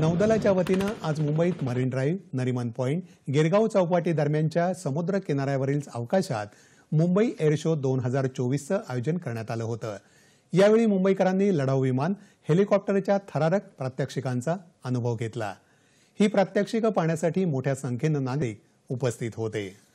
नौदलाच्या वतीनं आज मुंबईत marine drive Nariman point Girgaon Chowpatty दरम्यानच्या समुद्र किनाऱ्यावरील अवकाशात मुंबई एअर शो दोन हजार चोवीसचं आयोजन करण्यात आलं होतं यावेळी मुंबईकरांनी लढाऊ विमान हेलिकॉप्टरच्या थरारक प्रात्यक्षिकांचा अनुभव घेतला ही प्रात्यक्षिकं पाहण्यासाठी मोठ्या संख्येनं नागरिक उपस्थित होते